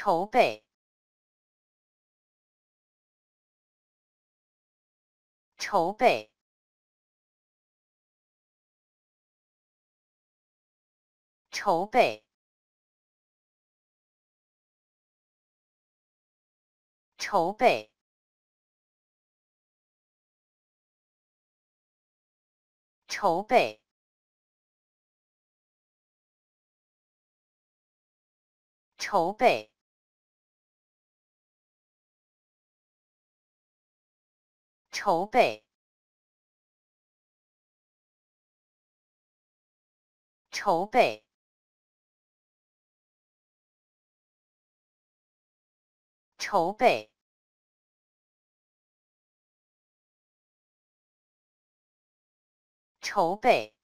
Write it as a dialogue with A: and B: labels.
A: 筹备，筹备，筹备，筹备，筹备，筹备。筹备，筹备，筹备，筹备。